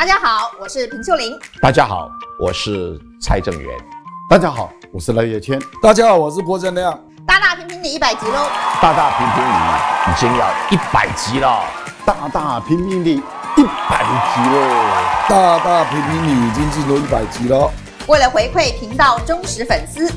大家好，我是平秀玲。大家好，我是蔡正元。大家好，我是赖叶谦。大家好，我是郭正亮。大大平平的100集喽！大大平平你已经要100集了！大大平平的100集喽！大大平平你已经进入100集了！为了回馈频道忠实粉丝。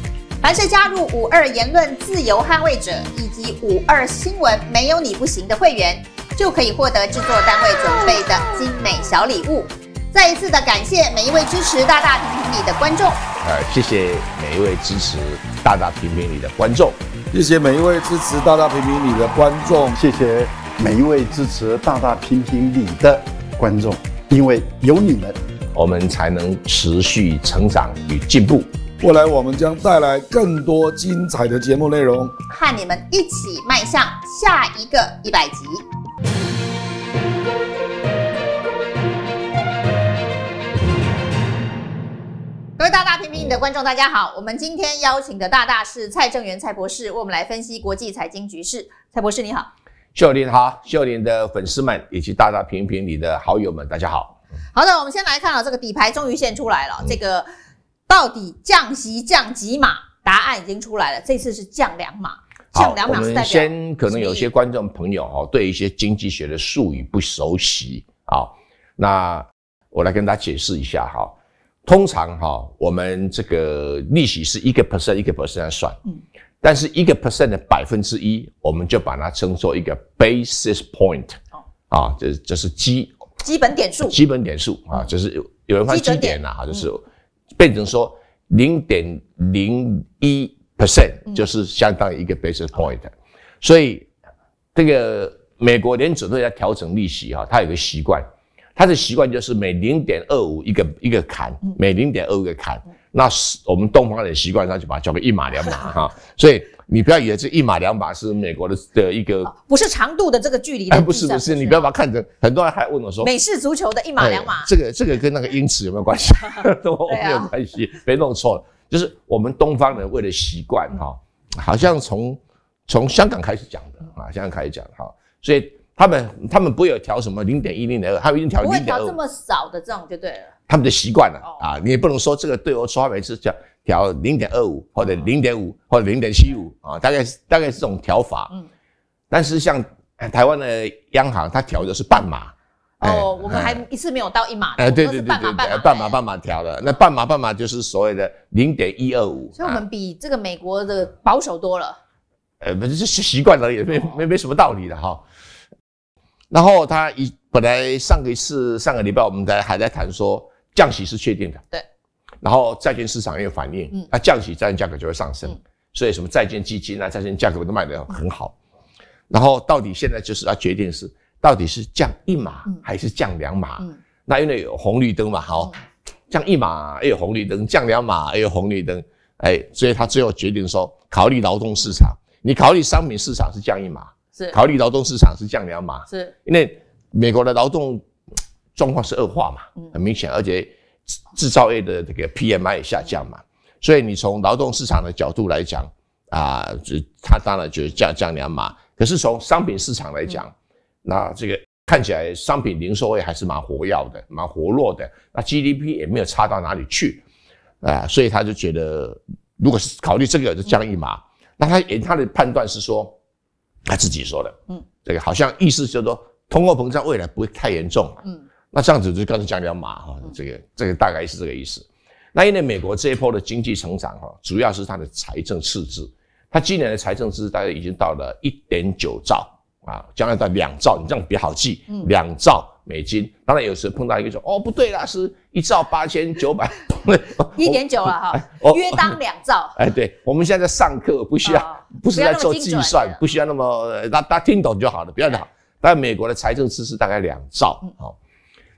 凡是加入“五二言论自由捍卫者”以及“五二新闻没有你不行”的会员，就可以获得制作单位准备的精美小礼物。再一次的感谢每一位支持“大大评评理”的观众。呃，谢谢每一位支持“大大评评理”的观众，谢谢每一位支持“大大评评理”的观众，谢谢每一位支持“大大评评理”的观众，因为有你们，我们才能持续成长与进步。未来我们将带来更多精彩的节目内容，和你们一起迈向下一个一百集。各位大大平平里的观众，大家好！我们今天邀请的大大是蔡正元蔡博士，为我们来分析国际财经局势。蔡博士你好，秀玲好，秀玲的粉丝们以及大大平平里的好友们，大家好。好的，我们先来看啊，这个底牌终于现出来了，这个。到底降息降几码？答案已经出来了，这次是降两码。降两码是先。可能有些观众朋友哈，对一些经济学的术语不熟悉啊。那我来跟大家解释一下哈。通常哈，我们这个利息是一个 percent 一个 percent 算，嗯，但是一个 percent 的百分之一，我们就把它称作一个 basis point。啊，这这是基基本点数，基本点数啊，就是有有人放基点呐，就是。变成说零点零一 percent 就是相当于一个 basis point，所以这个美国联指队在调整利息哈，它有个习惯，它的习惯就是每零点二五一个一个坎，每零点二五一个坎，那是我们东方人习惯，上就把它叫做一码两码哈，所以。你不要以为这一码两码是美国的的一个，不是长度的这个距离。哎，不是不是，你不要把它看成。很多人还问我说，美式足球的一码两码，这个这个跟那个因此有没有关系？都没有关系，别弄错了。就是我们东方人为了习惯哈，好像从从香港开始讲的啊，香港开始讲哈，所以他们他们不会有调什么零点一零点二，他们一定调零点二这么少的这种就对了，他们的习惯了啊，你也不能说这个对我说话每次讲。调零点二五或者零点五或者零点七五啊，大概大概是这种调法。嗯，但是像台湾的央行，它调的是半码。哦，我们还一次没有到一码。哎，对对对对对，半码半码调的。那半码半码就是所谓的零点一二五。所以我们比这个美国的保守多了。呃，就是习惯了，也没没没什么道理的哈。然后他一本来上个一次上个礼拜，我们在还在谈说降息是确定的。对。然后债券市场也有反应，那降息债券价格就会上升，所以什么债券基金啊，债券价格都卖得很好。然后到底现在就是要决定是到底是降一码还是降两码？那因为有红绿灯嘛，好，降一码也有红绿灯，降两码也有红绿灯，哎，所以他最后决定说，考虑劳动市场，你考虑商品市场是降一码，是考虑劳动市场是降两码，是，因为美国的劳动状况是恶化嘛，很明显，而且。制造业的这个 PMI 下降嘛，所以你从劳动市场的角度来讲啊，它当然就是降降两码。可是从商品市场来讲，那这个看起来商品零售业还是蛮活跃的，蛮活络的。那 GDP 也没有差到哪里去，啊，所以他就觉得，如果是考虑这个就降一码。那他也他的判断是说，他自己说的，嗯，这个好像意思就是说，通货膨胀未来不会太严重，嗯。那这样子就刚才讲比较麻，哈，这个这个大概是这个意思。那因为美国这一波的经济成长哈，主要是它的财政赤字，它今年的财政赤字大概已经到了一点九兆啊，将来到两兆，你这样比较好记，两兆美金。当然有时碰到一个说哦不对啦，是一兆八千九百，一点九了哈，约 当两兆。哎，对我们现在在上课不需要，不是在做计算，不需要那么，大家听懂就好了，不要打。但美国的财政赤字大概两兆，好。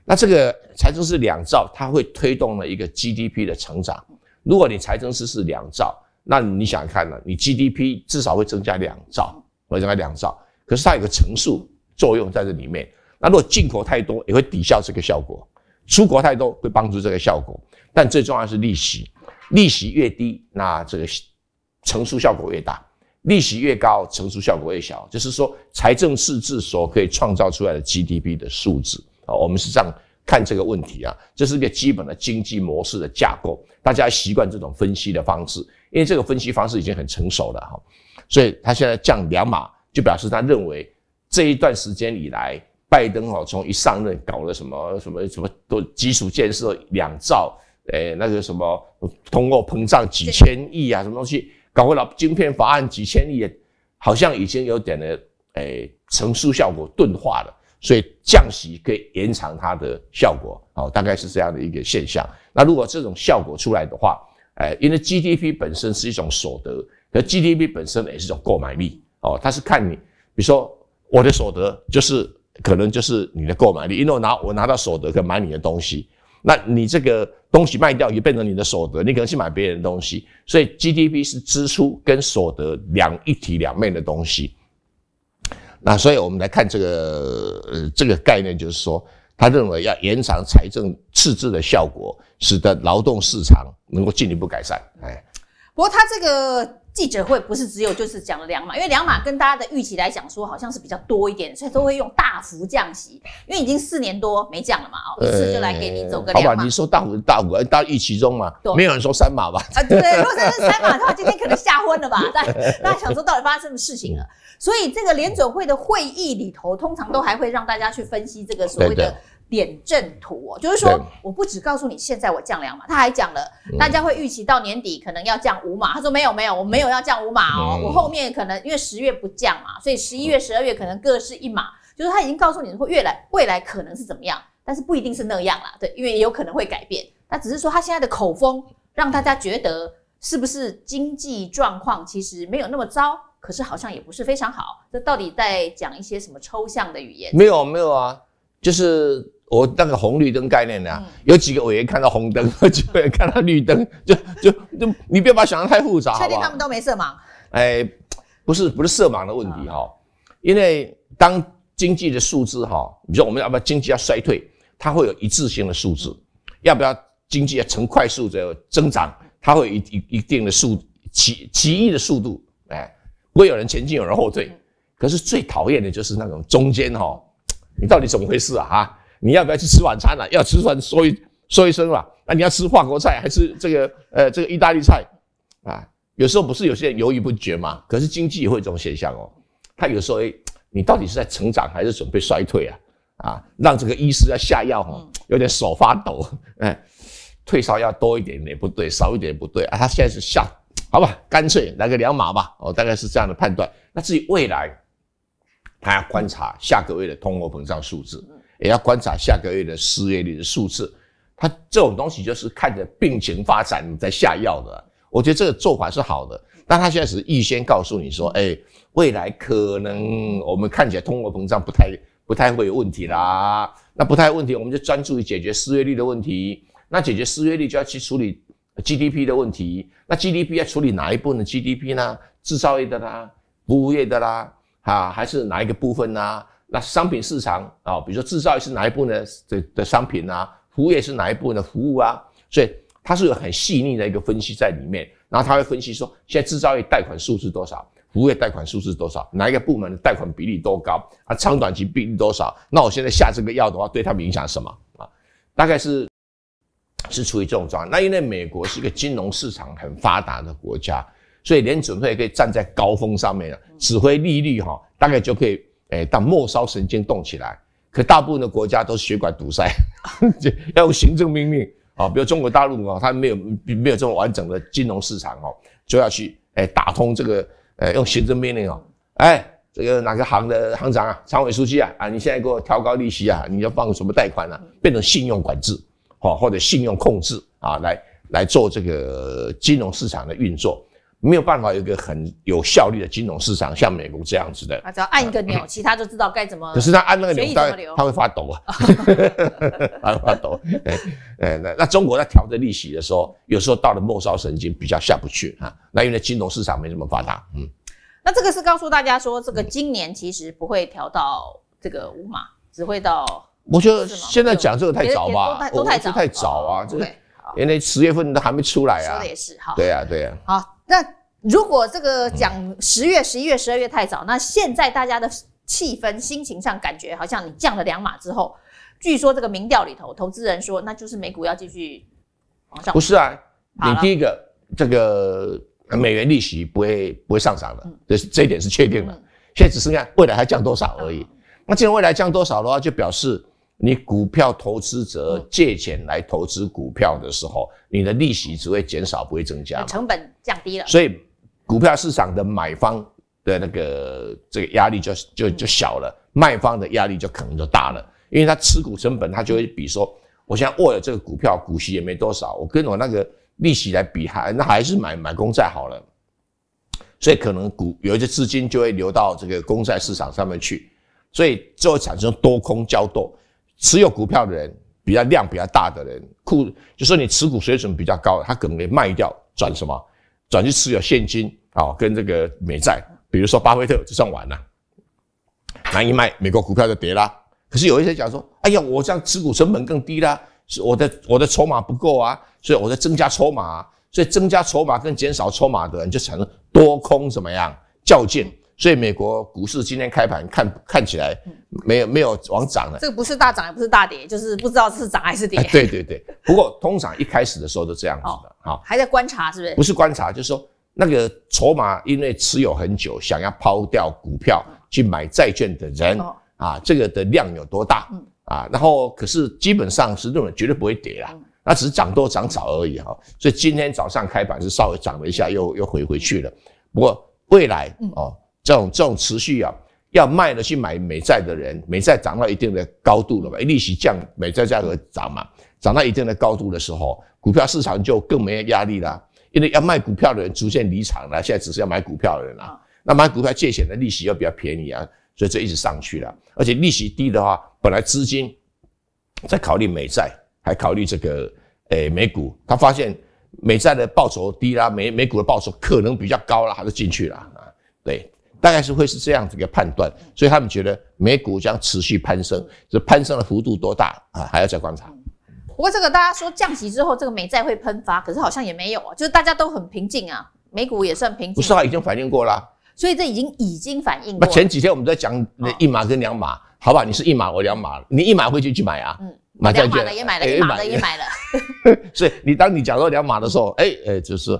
那这个财政是两兆，它会推动了一个 GDP 的成长。如果你财政是是两兆，那你想看呢，你 GDP 至少会增加两兆，会增加两兆。可是它有个乘数作用在这里面。那如果进口太多，也会抵消这个效果；出口太多，会帮助这个效果。但最重要是利息，利息越低，那这个乘数效果越大；利息越高，乘数效果越小。就是说，财政赤字所可以创造出来的 GDP 的数字。啊，我们是这样看这个问题啊，这是一个基本的经济模式的架构，大家习惯这种分析的方式，因为这个分析方式已经很成熟了哈，所以他现在降两码，就表示他认为这一段时间以来，拜登哦从一上任搞了什么什么什么都基础建设两兆，诶那个什么通货膨胀几千亿啊，什么东西搞回了晶片法案几千亿，好像已经有点的诶成熟效果钝化了。所以降息可以延长它的效果，好，大概是这样的一个现象。那如果这种效果出来的话，哎，因为 GDP 本身是一种所得，可 GDP 本身也是一种购买力，哦，它是看你，比如说我的所得就是可能就是你的购买力，因为我拿我拿到所得可以买你的东西，那你这个东西卖掉也变成你的所得，你可能去买别人的东西，所以 GDP 是支出跟所得两一体两面的东西。那所以，我们来看这个呃，这个概念，就是说，他认为要延长财政赤字的效果，使得劳动市场能够进一步改善。哎，不过他这个。记者会不是只有就是讲了两码，因为两码跟大家的预期来讲，说好像是比较多一点，所以都会用大幅降息，因为已经四年多没降了嘛，哦，一次就来给你走个两码。好吧，你说大幅大幅，大预期中嘛，没有人说三码吧？啊，对，如果真是三码的话，今天可能吓昏了吧？但 家想说到底发生什么事情了？所以这个联准会的会议里头，通常都还会让大家去分析这个所谓的。点阵图哦，就是说我不只告诉你现在我降两码，他还讲了大家会预期到年底可能要降五码。他说没有没有，我没有要降五码哦，我后面可能因为十月不降嘛，所以十一月十二月可能各是一码。就是他已经告诉你会越来未来可能是怎么样，但是不一定是那样啦，对，因为也有可能会改变。他只是说他现在的口风让大家觉得是不是经济状况其实没有那么糟，可是好像也不是非常好。这到底在讲一些什么抽象的语言？没有没有啊，就是。我那个红绿灯概念呢，有几个委员看到红灯，几个委员看到绿灯，就就就你不要把它想得太复杂，确定他们都没色盲？哎，不是不是色盲的问题哈，因为当经济的数字哈，你说我们要不要经济要衰退，它会有一致性的数字；要不要经济要呈快速的增长，它会有一一定的速奇奇异的速度。哎，会有人前进，有人后退。可是最讨厌的就是那种中间哈，你到底怎么回事啊？哈！你要不要去吃晚餐了？要吃饭说一说一声嘛。那你要吃法国菜还是这个呃这个意大利菜？啊，有时候不是有些人犹豫不决嘛。可是经济也会这种现象哦。他有时候诶，你到底是在成长还是准备衰退啊？啊，让这个医师要下药哦，有点手发抖。哎，退烧药多一点也不对，少一点也不对啊。他现在是下，好吧，干脆来个两码吧。哦，大概是这样的判断。那至于未来，他要观察下个月的通货膨胀数字。也要观察下个月的失业率的数字，他这种东西就是看着病情发展你在下药的，我觉得这个做法是好的。但他现在是预先告诉你说，哎，未来可能我们看起来通货膨胀不太不太会有问题啦，那不太问题，我们就专注于解决失业率的问题。那解决失业率就要去处理 GDP 的问题，那 GDP 要处理哪一部分的 GDP 呢？制造业的啦，服务业的啦，啊，还是哪一个部分呢？那商品市场啊，比如说制造业是哪一部呢？的的商品啊，服务业是哪一部呢？服务啊，所以它是有很细腻的一个分析在里面。然后他会分析说，现在制造业贷款数是多少，服务业贷款数是多少，哪一个部门的贷款比例多高啊？长短期比例多少？那我现在下这个药的话，对他们影响什么啊？大概是是处于这种状况。那因为美国是一个金融市场很发达的国家，所以联准会可以站在高峰上面了，指挥利率哈，大概就可以。哎，当末梢神经动起来，可大部分的国家都是血管堵塞，要用行政命令啊。比如中国大陆啊，它没有没有这么完整的金融市场哦，就要去哎打通这个，哎用行政命令哦，哎这个哪个行的行长啊、常委书记啊啊，你现在给我调高利息啊，你要放什么贷款啊，变成信用管制哦，或者信用控制啊，来来做这个金融市场的运作。没有办法有一个很有效率的金融市场，像美国这样子的，他只要按一个钮，其他就知道该怎么。可是他按那个钮，他然他会发抖啊，他会发抖。哎，哎，那那中国在调整利息的时候，有时候到了末梢神经比较下不去啊。那因为金融市场没那么发达，嗯。那这个是告诉大家说，这个今年其实不会调到这个五码，只会到。我觉得现在讲这个太早吧，都太早太早啊，这个，因为十月份都还没出来啊。说的也是哈。对啊，对啊。好。那如果这个讲十月、十一月、十二月太早，那现在大家的气氛、心情上感觉好像你降了两码之后，据说这个民调里头，投资人说那就是美股要继续往上。不是啊，你第一个这个美元利息不会不会上涨的，这这一点是确定的。现在只是看未来还降多少而已。那既然未来降多少的话，就表示。你股票投资者借钱来投资股票的时候，你的利息只会减少，不会增加，成本降低了，所以股票市场的买方的那个这个压力就就就小了，卖方的压力就可能就大了，因为他持股成本，他就会比说，我现在握了这个股票，股息也没多少，我跟我那个利息来比，还那还是买买公债好了，所以可能股有一些资金就会流到这个公债市场上面去，所以就会产生多空交斗。持有股票的人比较量比较大的人，库就说你持股水准比较高，他可能要卖掉转什么，转去持有现金啊，跟这个美债。比如说巴菲特就算完了，那一卖美国股票就跌啦。可是有一些讲说，哎呀，我这样持股成本更低啦，是我的我的筹码不够啊，所以我在增加筹码，所以增加筹码跟减少筹码的人就成了多空怎么样较劲。所以美国股市今天开盘看看起来没有没有往涨了，这个不是大涨也不是大跌，就是不知道是涨还是跌。对对对，不过通常一开始的时候都这样子的，哈，还在观察是不是？不是观察，就是说那个筹码因为持有很久，想要抛掉股票去买债券的人啊，这个的量有多大？啊，然后可是基本上是认为绝对不会跌了，那只是涨多涨少而已哈。所以今天早上开盘是稍微涨了一下，又又回回去了。不过未来啊。这种这种持续啊，要卖的去买美债的人，美债涨到一定的高度了嘛，利息降，美债价格涨嘛，涨到一定的高度的时候，股票市场就更没有压力啦，因为要卖股票的人逐渐离场了，现在只是要买股票的人啦。那买股票借钱的利息又比较便宜啊，所以这一直上去了，而且利息低的话，本来资金在考虑美债，还考虑这个诶美股，他发现美债的报酬低啦，美美股的报酬可能比较高了，他就进去了啊，对。大概是会是这样子一个判断，所以他们觉得美股将持续攀升，这攀升的幅度多大啊？还要再观察。不过这个大家说降息之后，这个美债会喷发，可是好像也没有啊，就是大家都很平静啊。美股也算平静。不是啊，已经反应过了。所以这已经已经反应。过。前几天我们在讲一码跟两码，好吧？你是一码，我两码。你一码会进去买啊？嗯。两码的也买了，一码的也买了。所以你当你讲到两码的时候，哎哎，就是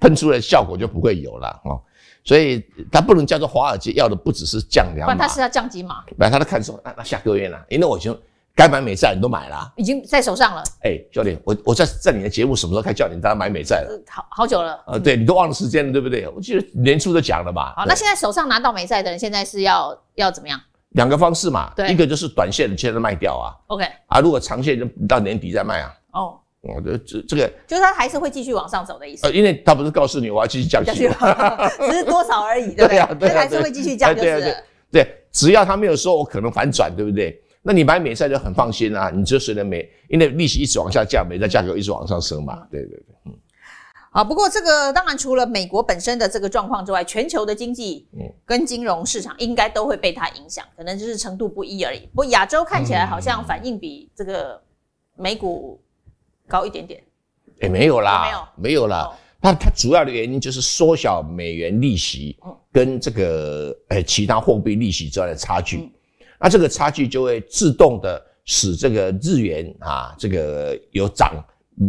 喷出来效果就不会有了哦。所以，他不能叫做华尔街要的不只是降两码，然他是要降几码，买他的看中。那那下个月呢？因为我就该买美债，你都买了，已经在手上了。哎，教练，我我在在你的节目什么时候开叫你大家买美债了？好好久了。呃，对你都忘了时间了，对不对？我记得年初都讲了嘛。好，那现在手上拿到美债的人，现在是要要怎么样？两个方式嘛，一个就是短线现在卖掉啊。OK，啊，如果长线就到年底再卖啊。哦。哦，这这这个就是它还是会继续往上走的意思。呃，因为它不是告诉你我要继续降息，只是多少而已，对不对？所 以还是会继续降，就是对，只要他没有说我可能反转，对不对？那你买美债就很放心啦，你就随着美，因为利息一直往下降，美债价格一直往上升嘛。对对对，嗯。啊，不过这个当然除了美国本身的这个状况之外，全球的经济嗯跟金融市场应该都会被它影响，可能就是程度不一而已。不过亚洲看起来好像反应比这个美股。高一点点，哎，没有啦，没有，没有那它主要的原因就是缩小美元利息跟这个呃其他货币利息之外的差距，那这个差距就会自动的使这个日元啊，这个有涨，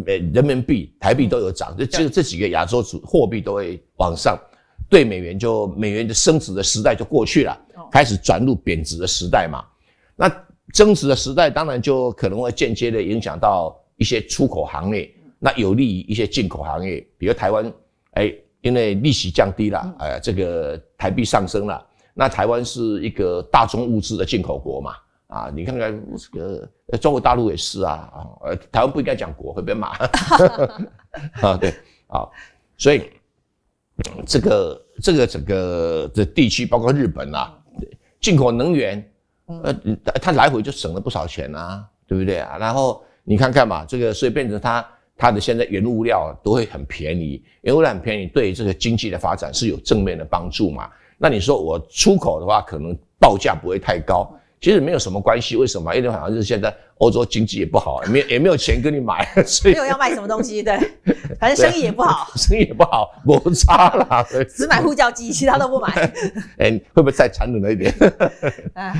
呃，人民币、台币都有涨，这这这几个亚洲主货币都会往上，对美元就美元的升值的时代就过去了，开始转入贬值的时代嘛。那增值的时代当然就可能会间接的影响到。一些出口行业，那有利于一些进口行业，比如台湾，哎，因为利息降低了，哎，这个台币上升了，那台湾是一个大宗物资的进口国嘛，啊，你看看这个，中国大陆也是啊，啊，呃，台湾不应该讲国，会不骂，啊，对，啊，所以这个这个整个的地区，包括日本啊，进口能源，呃，它来回就省了不少钱啊，对不对啊？然后。你看看嘛，这个所以变成它它的现在原物料都会很便宜，原物料很便宜，对这个经济的发展是有正面的帮助嘛？那你说我出口的话，可能报价不会太高，其实没有什么关系。为什么？因为好像是现在欧洲经济也不好，没也没有钱跟你买，没有要卖什么东西，对，反正生意也不好，生意也不好，摩擦啦，只买呼叫机，其他都不买，哎，会不会太残忍了一点？哎，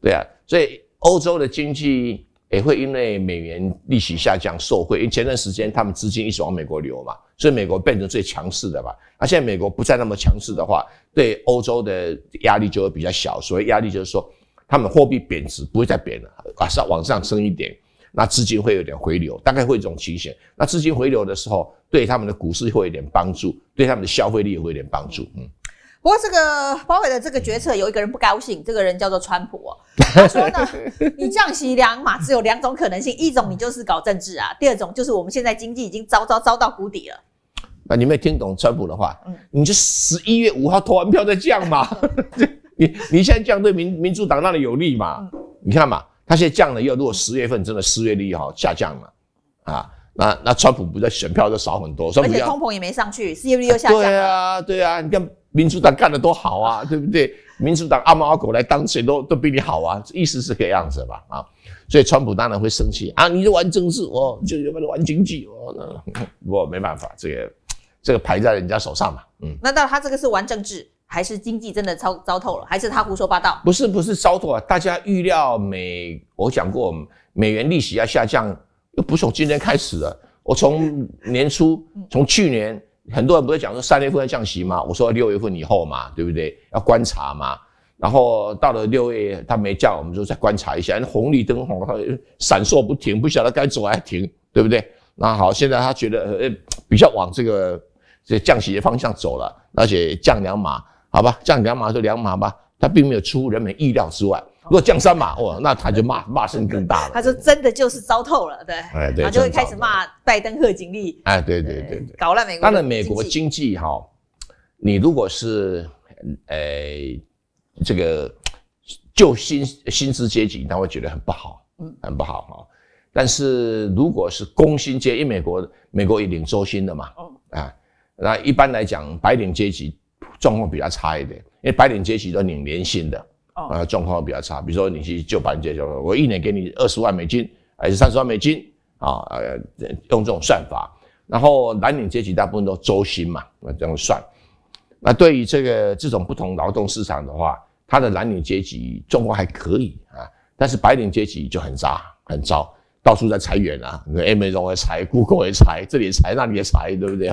对啊，所以欧洲的经济。也会因为美元利息下降受惠，因为前段时间他们资金一直往美国流嘛，所以美国变成最强势的吧。那现在美国不再那么强势的话，对欧洲的压力就会比较小。所以压力就是说，他们货币贬值不会再贬了，啊上往上升一点，那资金会有点回流，大概会这种情形。那资金回流的时候，对他们的股市会有点帮助，对他们的消费力也会有点帮助，嗯。不过这个华为的这个决策有一个人不高兴，这个人叫做川普哦。他说呢：“ 你降息两码只有两种可能性，一种你就是搞政治啊，第二种就是我们现在经济已经遭遭遭到谷底了。”啊，你没听懂川普的话？你就十一月五号投完票再降嘛。你你现在降对民民主党那里有利嘛？你看嘛，他现在降了，又如果十月份真的失业率哈下降了啊，那那川普不在选票就少很多。而且通膨也没上去，失业率又下降。对啊，对啊，你看。民主党干的多好啊，对不对？民主党阿猫阿狗来当选都都比你好啊，意思是个样子吧？啊，所以川普当然会生气啊！你玩政治，我就要玩经济，哦？那我 没办法，这个这个牌在人家手上嘛。嗯，那到他这个是玩政治还是经济真的糟糟透了，还是他胡说八道？不是不是糟透了，大家预料美，我讲过美元利息要下降，又不是从今天开始的，我从年初，从去年。很多人不是讲说三月份要降息吗？我说六月份以后嘛，对不对？要观察嘛。然后到了六月，他没降，我们就再观察一下。红绿灯红闪烁不停，不晓得该走还停，对不对？那好，现在他觉得呃比较往这个这降息的方向走了，而且降两码，好吧？降两码就两码吧，他并没有出乎人们意料之外。如果降三码，哇，那他就骂骂声更大了。他说：“真的就是糟透了。”对，哎，对，就会开始骂拜登、贺锦丽。哎，对对对对，搞烂美国。当然，美国经济哈，你如果是呃这个旧新新资阶级，他会觉得很不好，嗯，很不好哈。但是如果是工薪阶因为美国美国也领周薪的嘛，嗯啊，那一般来讲，白领阶级状况比较差一点，因为白领阶级都领年薪的。啊，状况比较差。比如说，你去旧版阶级，我一年给你二十万美金，还是三十万美金？啊，呃，用这种算法。然后蓝领阶级大部分都周薪嘛，这样算。那对于这个这种不同劳动市场的话，它的蓝领阶级状况还可以啊，但是白领阶级就很渣很糟，到处在裁员啊，Amazon 也裁，Google 也裁，这里裁那里也裁，对不对？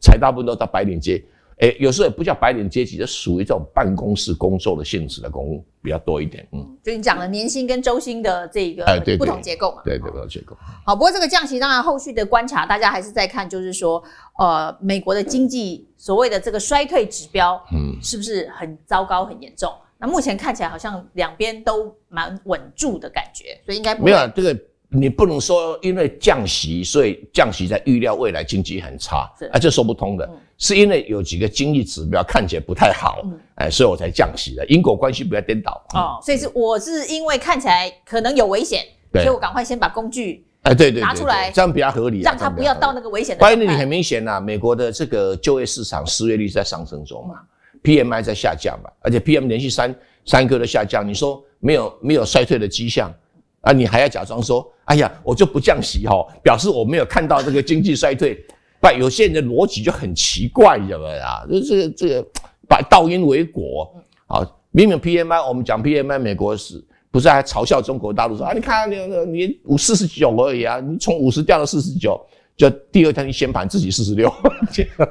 裁大部分都到白领阶。哎，有时候也不叫白领阶级，就属于这种办公室工作的性质的工务比较多一点。嗯，就你讲了年薪跟周薪的这个，不同结构嘛。对，不同结构。好，不过这个降息当然后续的观察，大家还是在看，就是说，呃，美国的经济所谓的这个衰退指标，嗯，是不是很糟糕、很严重？那目前看起来好像两边都蛮稳住的感觉，所以应该没有这个。你不能说因为降息，所以降息在预料未来经济很差啊，这说不通的。是因为有几个经济指标看起来不太好，哎，所以我才降息的。因果关系不要颠倒哦，所以是我是因为看起来可能有危险，所以我赶快先把工具哎，对对，拿出来，这样比较合理，让他不要到那个危险。关于那很明显呐，美国的这个就业市场失业率在上升中嘛，PMI 在下降嘛，而且 PM 连续三三个都下降，你说没有没有衰退的迹象啊，你还要假装说。哎呀，我就不降息哈，表示我没有看到这个经济衰退。把有些人的逻辑就很奇怪，怎么啦？就这个这个，把倒因为果，好，明明 PMI 我们讲 PMI，美国是不是还嘲笑中国大陆说啊？你看你你五四十九而已啊，你从五十掉到四十九，就第二天一掀盘自己四十六，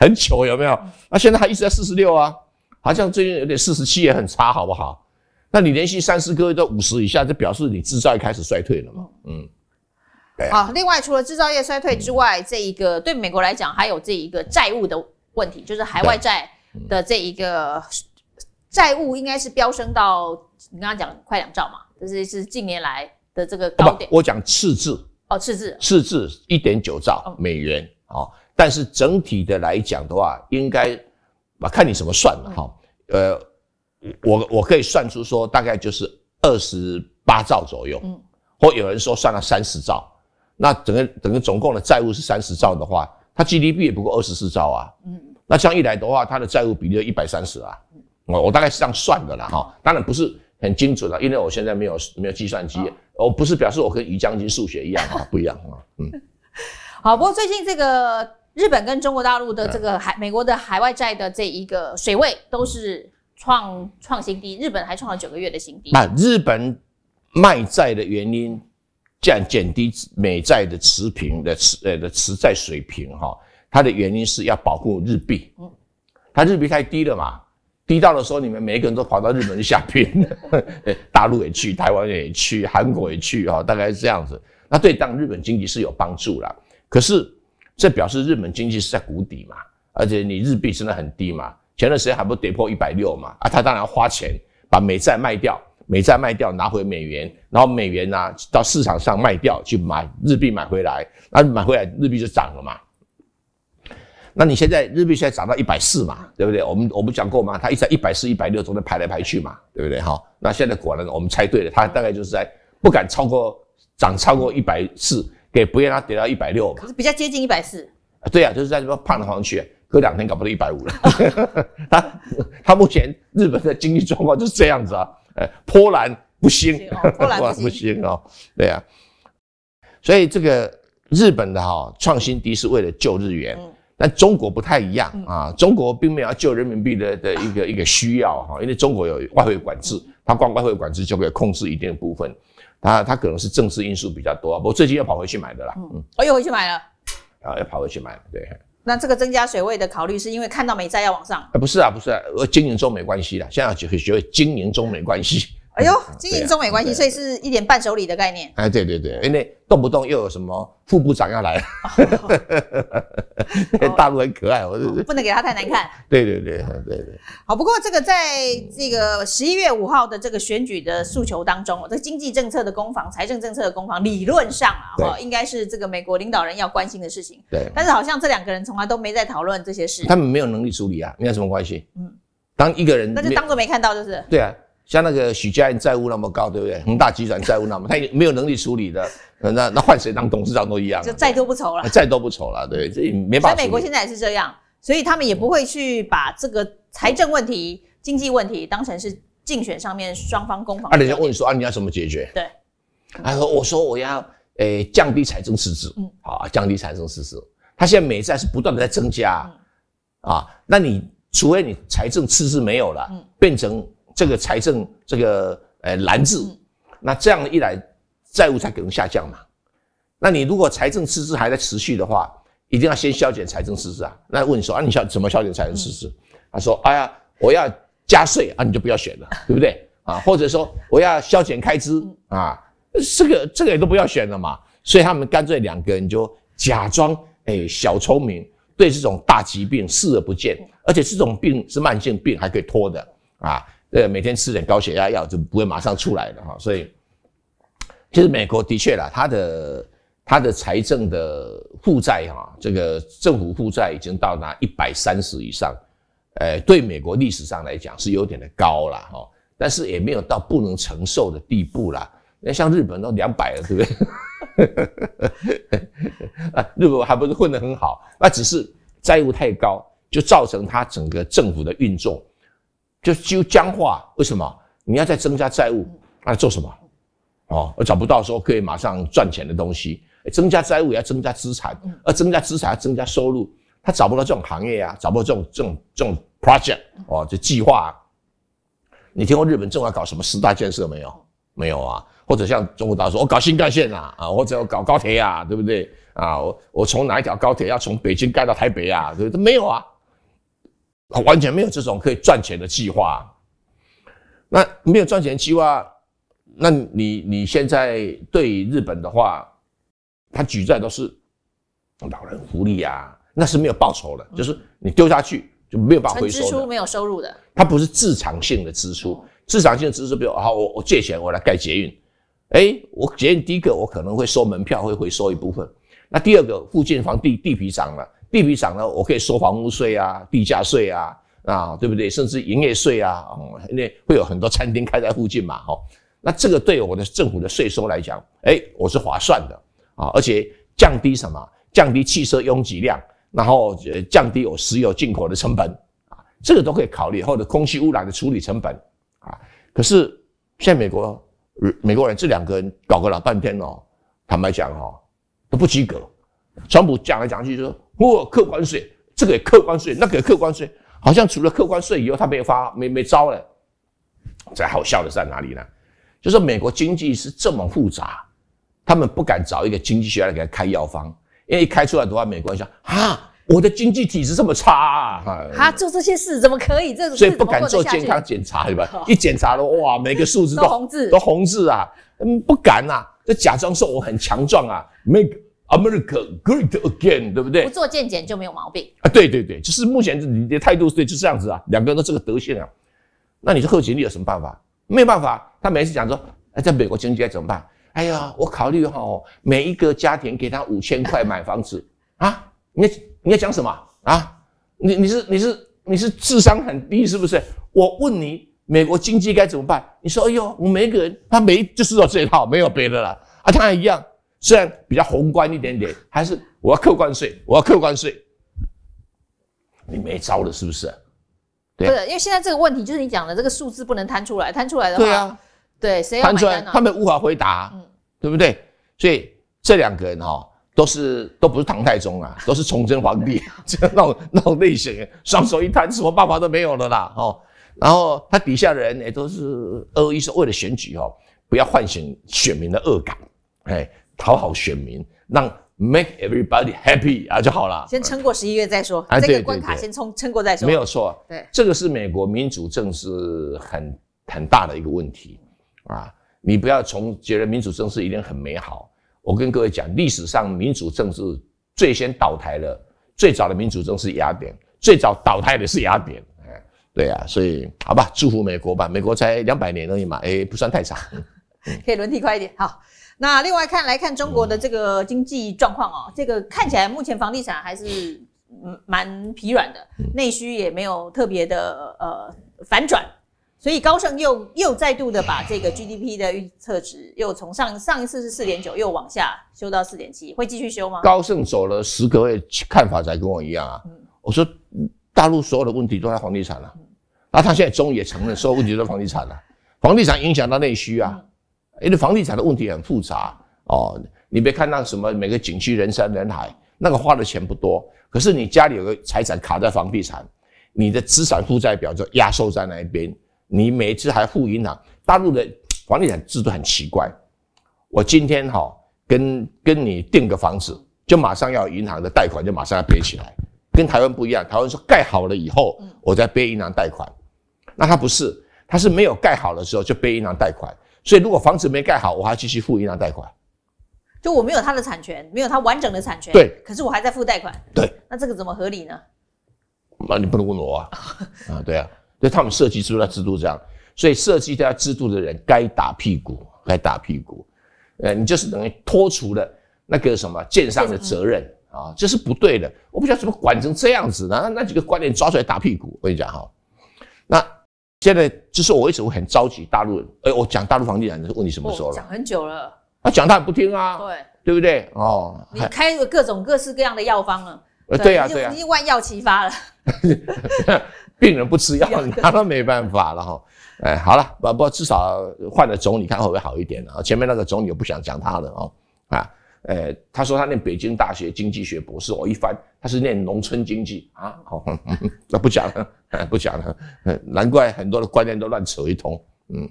很糗有没有？那现在还一直在四十六啊，好像最近有点四十七也很差，好不好？那你连续三四个月到五十以下，就表示你制造业开始衰退了嘛？嗯，好，另外除了制造业衰退之外，这一个对美国来讲还有这一个债务的问题，就是海外债的这一个债务应该是飙升到你刚刚讲快两兆嘛，这是近年来的这个高点。我讲赤字，哦，赤字，赤字一点九兆美元啊。但是整体的来讲的话，应该啊，看你怎么算了哈。呃。我我可以算出说大概就是二十八兆左右，嗯，或有人说算了三十兆，那整个整个总共的债务是三十兆的话，它 GDP 也不过二十四兆啊，嗯，那这样一来的话，它的债务比例一百三十啊，我我大概是这样算的啦哈，当然不是很精准了，因为我现在没有没有计算机，我不是表示我跟于将军数学一样啊，不一样啊，嗯，好，不过最近这个日本跟中国大陆的这个海美国的海外债的这一个水位都是。创创新低，日本还创了九个月的新低。那日本卖债的原因，降减低美债的持平的持呃的持债水平哈，它的原因是要保护日币。嗯，它日币太低了嘛，低到的时候，你们每一个人都跑到日本去下拼，大陆也去，台湾也去，韩国也去啊，大概是这样子。那对当日本经济是有帮助啦。可是这表示日本经济是在谷底嘛，而且你日币真的很低嘛。前段时间还不跌破一百六嘛？啊，他当然要花钱把美债卖掉，美债卖掉拿回美元，然后美元呢到市场上卖掉去买日币买回来，那买回来日币就涨了嘛。那你现在日币现在涨到一百四嘛，对不对？我们我们讲过嘛，它一直在一百四一百六中间排来排去嘛，对不对？哈，那现在果然我们猜对了，它大概就是在不敢超过涨超过一百四，给不愿它跌到一百六是比较接近一百四。对呀，就是在什么胖的黄去，隔两天搞不到一百五了，他他目前日本的经济状况就是这样子啊，哎，波澜不行，波澜不行 哦，对啊，所以这个日本的哈创新低是为了救日元，但中国不太一样啊，中国并没有要救人民币的的一个一个需要哈，因为中国有外汇管制，它光外汇管制就可以控制一定的部分，它它可能是政治因素比较多，我最近又跑回去买的啦，我又回去买了，啊，又跑回去买了，对。那这个增加水位的考虑，是因为看到美债要往上？不是啊，不是啊，我经营中美关系的，现在学会学会经营中美关系。哎呦，经营中美关系，所以是一点伴手礼的概念。哎，对对对，因为动不动又有什么副部长要来，大陆很可爱，我不能给他太难看。对对对，对对。好，不过这个在这个十一月五号的这个选举的诉求当中，这经济政策的攻防、财政政策的攻防，理论上啊，应该是这个美国领导人要关心的事情。对。但是好像这两个人从来都没在讨论这些事。他们没有能力处理啊，没有什么关系。嗯。当一个人那就当做没看到，就是。对啊。像那个许家印债务那么高，对不对？恒大集团债务那么，他没有能力处理的，那那换谁当董事长都一样，就债都不愁了，债都不愁了，对，这也没办法。所以美国现在也是这样，所以他们也不会去把这个财政问题、经济问题当成是竞选上面双方攻防的。人家问你说啊，你要怎么解决？对，说我说我要诶降低财政赤字，嗯，好，降低财政赤字。他现在美债是不断的在增加，啊，那你除非你财政赤字没有了，变成。这个财政这个呃拦制，那这样一来债务才可能下降嘛。那你如果财政赤字还在持续的话，一定要先削减财政赤字啊。那问你说啊，你消怎么削减财政赤字？他说哎呀，我要加税啊，你就不要选了，对不对啊？或者说我要削减开支啊，这个这个也都不要选了嘛。所以他们干脆两个人就假装哎小聪明，对这种大疾病视而不见，而且这种病是慢性病，还可以拖的啊。呃，每天吃点高血压药就不会马上出来了哈。所以，其实美国的确啦，它的它的财政的负债哈，这个政府负债已经到达一百三十以上，呃，对美国历史上来讲是有点的高了哈，但是也没有到不能承受的地步啦。那像日本都两百了，对不对？啊，日本还不是混得很好，那只是债务太高，就造成它整个政府的运作。就就僵化，为什么？你要再增加债务，那做什么？哦，我找不到说可以马上赚钱的东西。增加债务也要增加资产，而增加资产要增加收入，他找不到这种行业啊，找不到这种这种这种 project 哦，就计划。你听过日本政府搞什么十大建设没有？没有啊。或者像中国大陆说，我搞新干线呐，啊，或者我搞高铁呀，对不对？啊，我我从哪一条高铁要从北京盖到台北啊？对，都没有啊。完全没有这种可以赚钱的计划。那没有赚钱计划，那你你现在对日本的话，他举债都是老人福利啊，那是没有报酬的，就是你丢下去就没有办法回收。支出没有收入的，它不是自偿性的支出。自偿性的支出，比如好，我我借钱我来盖捷运，哎，我捷运第一个我可能会收门票会回收一部分，那第二个附近房地地皮涨了。地皮涨了，我可以收房屋税啊，地价税啊，啊，对不对？甚至营业税啊，哦，因为会有很多餐厅开在附近嘛，哈，那这个对我的政府的税收来讲，哎，我是划算的啊，而且降低什么？降低汽车拥挤量，然后呃，降低我石油进口的成本啊，这个都可以考虑，或者空气污染的处理成本啊。可是现在美国美国人这两个人搞个老半天哦，坦白讲哦，都不及格。川普讲来讲去就说。过客观税，这个也客观税，那个也客观税，好像除了客观税以后，他没有发，没没招了。最好笑的是哪里呢？就是美国经济是这么复杂，他们不敢找一个经济学家来给他开药方，因为一开出来的话，美国人说啊，我的经济体质这么差啊，啊，做这些事怎么可以？这所以不敢做健康检查，对吧？一检查了，哇，每个数字都红字，都红字啊，嗯，不敢呐，就假装说我很强壮啊，没。America great again，对不对？不做见解就没有毛病啊！对对对，就是目前你的态度是就这样子啊，两个人都这个德性啊。那你说贺锦丽有什么办法？没有办法。他每次讲说，在美国经济该怎么办？哎呀，我考虑哈，每一个家庭给他五千块买房子啊？你你要讲什么啊？你你是你是你是智商很低是不是？我问你，美国经济该怎么办？你说哎呦，我每一个人他没就是说这一套，没有别的了啊，他一样。虽然比较宏观一点点，还是我要客观税，我要客观税，你没招了是不是？不是，因为现在这个问题就是你讲的这个数字不能摊出来，摊出来的话，对啊，对，摊出来，他们无法回答，嗯，对不对？所以这两个人哈，都是都不是唐太宗啊，都是崇祯皇帝，这那种那种类型，双手一摊，什么办法都没有了啦，哦，然后他底下的人也都是恶意是为了选举哦，不要唤醒选民的恶感，哎。讨好选民，让 make everybody happy 啊就好了。先撑过十一月再说，这个关卡先冲，撑过再说。没有错，对，这个是美国民主政治很很大的一个问题啊！你不要从觉得民主政治一定很美好。我跟各位讲，历史上民主政治最先倒台的，最早的民主政治雅典，最早倒台的是雅典。哎，对啊，所以好吧，祝福美国吧，美国才两百年而已嘛，哎，不算太长，可以轮替快一点，好。那另外看来看中国的这个经济状况哦，这个看起来目前房地产还是蛮疲软的，内需也没有特别的呃反转，所以高盛又又再度的把这个 GDP 的预测值又从上上一次是四点九，又往下修到四点七，会继续修吗？高盛走了十个月，看法才跟我一样啊。我说大陆所有的问题都在房地产了，啊，他现在终于也承认，所有问题都房地产了，房地产影响到内需啊。因为房地产的问题很复杂哦，你别看那什么每个景区人山人海，那个花的钱不多，可是你家里有个财产卡在房地产，你的资产负债表就压缩在那一边。你每次还付银行，大陆的房地产制度很奇怪。我今天哈跟跟你订个房子，就马上要银行的贷款，就马上要背起来，跟台湾不一样。台湾说盖好了以后，我再背银行贷款，那他不是，他是没有盖好的时候就背银行贷款。所以，如果房子没盖好，我还继续付银行贷款，就我没有他的产权，没有他完整的产权。对，可是我还在付贷款。对，那这个怎么合理呢？那你不问我啊！啊，对啊，就他们设计出来制度这样，所以设计这制度的人该打屁股该打屁股。呃，你就是等于脱除了那个什么建商的责任啊，这是不对的。我不知道怎么管成这样子呢？那几个观念抓出来打屁股。我跟你讲哈，那。现在就是我一直很着急大陆。人，哎，我讲大陆房地产的问题什么时候了？讲很久了。那讲他也不听啊？对，对不对？哦，你开各种各式各样的药方了。呃，对呀，对呀，万药齐发了。病人不吃药，你那都没办法了哈。哎，好了，不不，至少换了总理，看会不会好一点啊？前面那个总理我不想讲他了哦。啊。呃，他说他念北京大学经济学博士，我一翻，他是念农村经济啊，好，那不讲了，不讲了，难怪很多的观念都乱扯一通，嗯，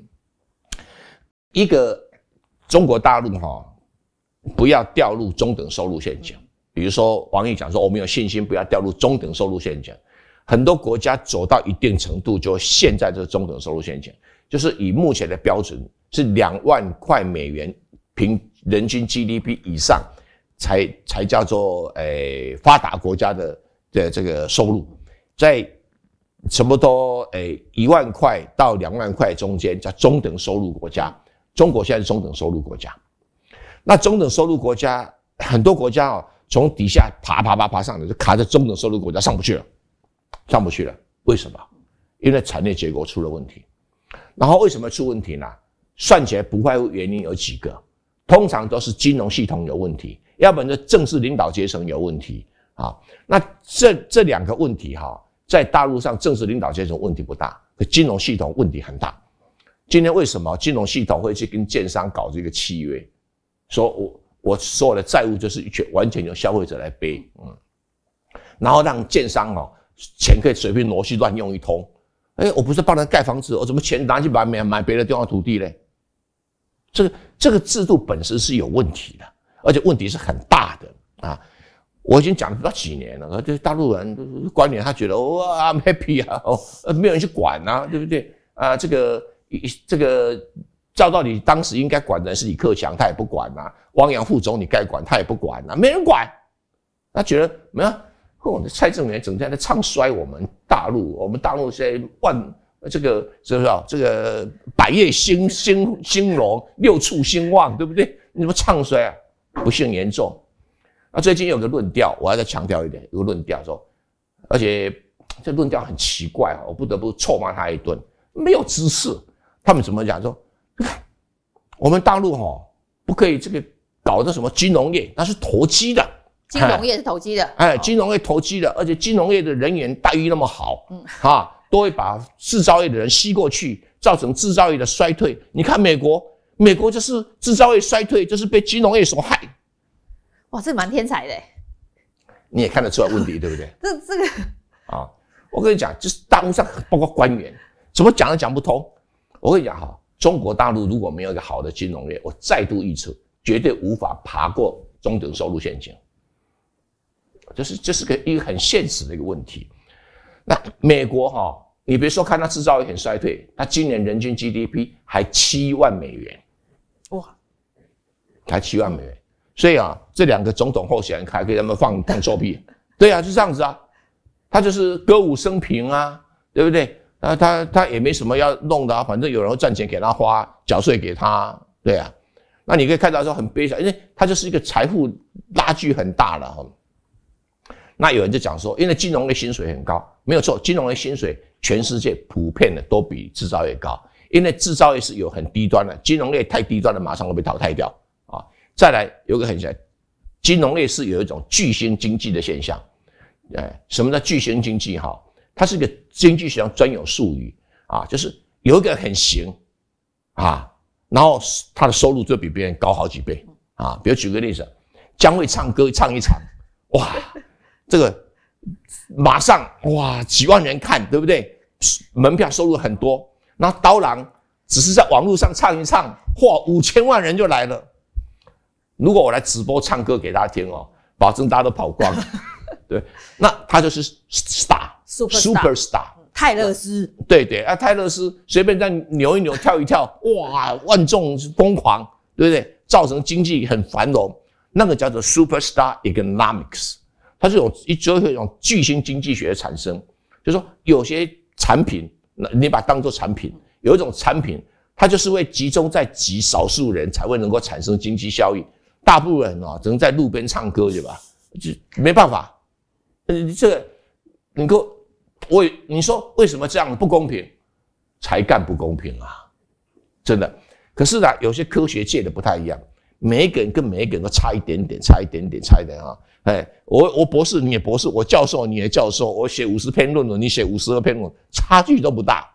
一个中国大陆哈，不要掉入中等收入陷阱，比如说王毅讲说，我们有信心不要掉入中等收入陷阱，很多国家走到一定程度就陷在这个中等收入陷阱，就是以目前的标准是两万块美元平。人均 GDP 以上，才才叫做诶发达国家的的这个收入，在差不多诶一万块到两万块中间叫中等收入国家。中国现在是中等收入国家，那中等收入国家很多国家哦，从底下爬爬爬爬上来，就卡在中等收入国家上不去了，上不去了。为什么？因为产业结构出了问题。然后为什么出问题呢？算起来不坏原因有几个。通常都是金融系统有问题，要不然就政治领导阶层有问题啊。那这这两个问题哈，在大陆上政治领导阶层问题不大，可金融系统问题很大。今天为什么金融系统会去跟建商搞这个契约，说我我所有的债务就是全完全由消费者来背，嗯，然后让建商哦钱可以随便挪去乱用一通。哎，我不是帮他盖房子，我怎么钱拿去买买买别的地方土地嘞？这个这个制度本身是有问题的，而且问题是很大的啊！我已经讲了不知道几年了，而且大陆人官员他觉得哇，I'm happy 啊，哦，没有人去管啊，对不对？啊，这个这个照道理当时应该管的是李克强，他也不管啊；汪洋副总你该管，他也不管啊，没人管，他觉得没有，哦，蔡正元整天在唱衰我们大陆，我们大陆现在万。这个是不是啊？这个百业兴兴兴隆，六畜兴旺，对不对？你怎么唱衰啊？不幸严重。啊，最近有个论调，我要再强调一点。有个论调说，而且这论调很奇怪啊，我不得不臭骂他一顿。没有知识，他们怎么讲说？我们大陆哈不可以这个搞的什么金融业，那是投机的。金融业是投机的。哎，金融业投机的，而且金融业的人员待遇那么好，嗯，啊。都会把制造业的人吸过去，造成制造业的衰退。你看美国，美国就是制造业衰退，就是被金融业所害。哇，这蛮天才的。你也看得出来问题，对不对？这这个啊，我跟你讲，就是大陆上包括官员，怎么讲都讲不通。我跟你讲哈，中国大陆如果没有一个好的金融业，我再度预测，绝对无法爬过中等收入陷阱。这是这是个一个很现实的一个问题。那美国哈，你别说，看他制造业很衰退，他今年人均 GDP 还七万美元，哇，还七万美元，所以啊，这两个总统候选人还给他们放大手笔，对啊，就这样子啊，他就是歌舞升平啊，对不对？啊，他他也没什么要弄的啊，反正有人会赚钱给他花，缴税给他，对啊。那你可以看到说很悲惨，因为他就是一个财富拉距很大的哈。那有人就讲说，因为金融的薪水很高。没有错，金融的薪水全世界普遍的都比制造业高，因为制造业是有很低端的，金融业太低端的马上会被淘汰掉啊。再来有个很像，金融类是有一种巨星经济的现象，哎，什么叫巨星经济？哈，它是一个经济学上专有术语啊，就是有一个很行啊，然后他的收入就比别人高好几倍啊。比如举个例子，姜会唱歌唱一场，哇，这个。马上哇，几万人看，对不对？门票收入很多。那刀郎只是在网络上唱一唱，哇，五千万人就来了。如果我来直播唱歌给大家听哦，保证大家都跑光。对，那他就是 star super star 泰勒斯。对对啊，泰勒斯随便再扭一扭、跳一跳，哇，万众疯狂，对不对？造成经济很繁荣，那个叫做 super star economics。它是种一就会一种巨星经济学的产生，就说有些产品，那你把它当做产品，有一种产品，它就是会集中在极少数人才会能够产生经济效益，大部分人啊只能在路边唱歌，对吧？就没办法，你这个，你够，为你说为什么这样不公平？才干不公平啊，真的。可是呢，有些科学界的不太一样。每一个人跟每一个人都差一点点，差一点点，差点啊！哎，我我博士，你也博士；我教授，你也教授。我写五十篇论文，你写五十二篇论文，差距都不大。